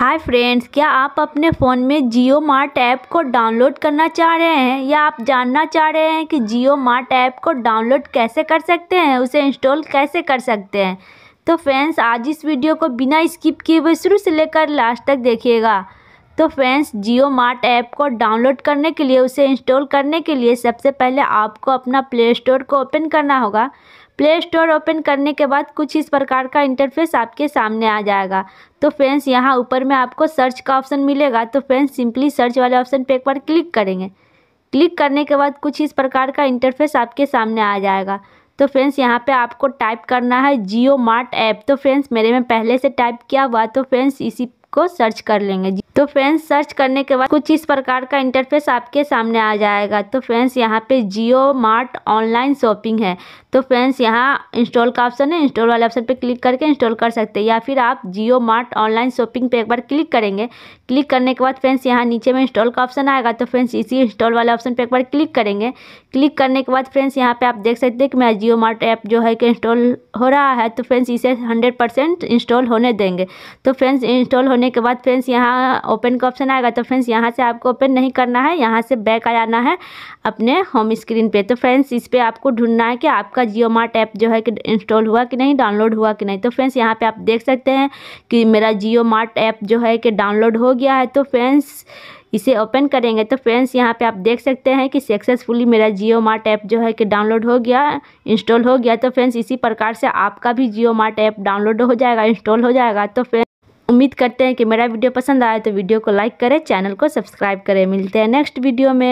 hi friends क्या आप अपने फ़ोन में जियो मार्ट ऐप को डाउनलोड करना चाह रहे हैं या आप जानना चाह रहे हैं कि जियो मार्ट ऐप को डाउनलोड कैसे कर सकते हैं उसे इंस्टॉल कैसे कर सकते हैं तो फ्रेंड्स आज इस वीडियो को बिना स्किप किए हुए शुरू से लेकर लास्ट तक देखिएगा तो फ्रेंड्स जियो मार्ट ऐप को डाउनलोड करने के लिए उसे इंस्टॉल करने के लिए सबसे पहले आपको अपना प्ले स्टोर को ओपन करना होगा प्ले स्टोर ओपन करने के बाद कुछ इस प्रकार का इंटरफेस आपके सामने आ जाएगा तो फ्रेंड्स यहाँ ऊपर में आपको सर्च का ऑप्शन मिलेगा तो फ्रेंड्स सिंपली सर्च वाले ऑप्शन पर एक बार क्लिक करेंगे क्लिक करने के बाद कुछ इस प्रकार का इंटरफेस आपके सामने आ जाएगा तो फ्रेंड्स यहाँ पे आपको टाइप करना है जियो मार्ट ऐप तो फ्रेंड्स मेरे में पहले से टाइप किया हुआ तो फ्रेंड्स इसी को सर्च कर लेंगे तो फ्रेंड्स सर्च करने के बाद कुछ इस प्रकार का इंटरफेस आपके सामने आ जाएगा तो फ्रेंड्स यहाँ पे जियो मार्ट ऑनलाइन शॉपिंग है तो फ्रेंड्स यहाँ इंस्टॉल का ऑप्शन है इंस्टॉल वाले ऑप्शन पे क्लिक करके इंस्टॉल कर सकते हैं या फिर आप जियो मार्ट ऑनलाइन शॉपिंग पे एक बार क्लिक करेंगे क्लिक करने के बाद फ्रेंड्स यहाँ नीचे में इंस्टॉल का ऑप्शन आएगा तो फ्रेंड्स इसी इंस्टॉल वाले ऑप्शन पर एक बार क्लिक करेंगे क्लिक करने के बाद फ्रेंड्स यहाँ पर आप देख सकते हैं कि मेरा जियो मार्ट ऐप जो है कि इंस्टॉल हो रहा है तो फ्रेंड्स इसे हंड्रेड इंस्टॉल होने देंगे तो फ्रेंड्स इंस्टॉल होने होने के बाद फ्रेंड्स यहाँ ओपन का ऑप्शन आएगा तो फ्रेंड्स यहाँ से आपको ओपन नहीं करना है यहाँ से बैक आ जाना है अपने होम स्क्रीन पे तो फ्रेंड्स इस पर आपको ढूंढना है कि आपका जियो मार्ट ऐप जो है कि इंस्टॉल हुआ कि नहीं डाउनलोड हुआ कि नहीं तो फ्रेंड्स यहाँ पर आप देख सकते हैं कि मेरा जियो मार्ट ऐप जो है कि डाउनलोड हो गया है तो फ्रेंड्स इसे ओपन करेंगे तो फ्रेंड्स यहाँ पे आप देख सकते हैं कि सक्सेसफुली मेरा जियो मार्ट ऐप जो है कि डाउनलोड हो गया इंस्टॉल हो गया तो फ्रेंड्स इसी प्रकार से आपका भी जियो मार्ट ऐप डाउनलोड हो जाएगा इंस्टॉल हो जाएगा तो फ्रेंड्स उम्मीद करते हैं कि मेरा वीडियो पसंद आए तो वीडियो को लाइक करें चैनल को सब्सक्राइब करें मिलते हैं नेक्स्ट वीडियो में